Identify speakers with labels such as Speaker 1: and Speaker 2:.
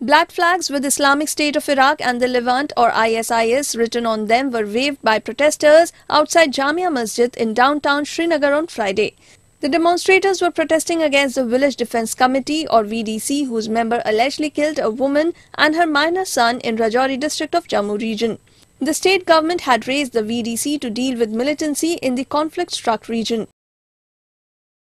Speaker 1: Black flags with Islamic State of Iraq and the Levant or ISIS written on them were waved by protesters outside Jamia Masjid in downtown Srinagar on Friday. The demonstrators were protesting against the Village Defense Committee or VDC whose member allegedly killed a woman and her minor son in Rajouri district of Jammu region. The state government had raised the VDC to deal with militancy in the conflict-struck region.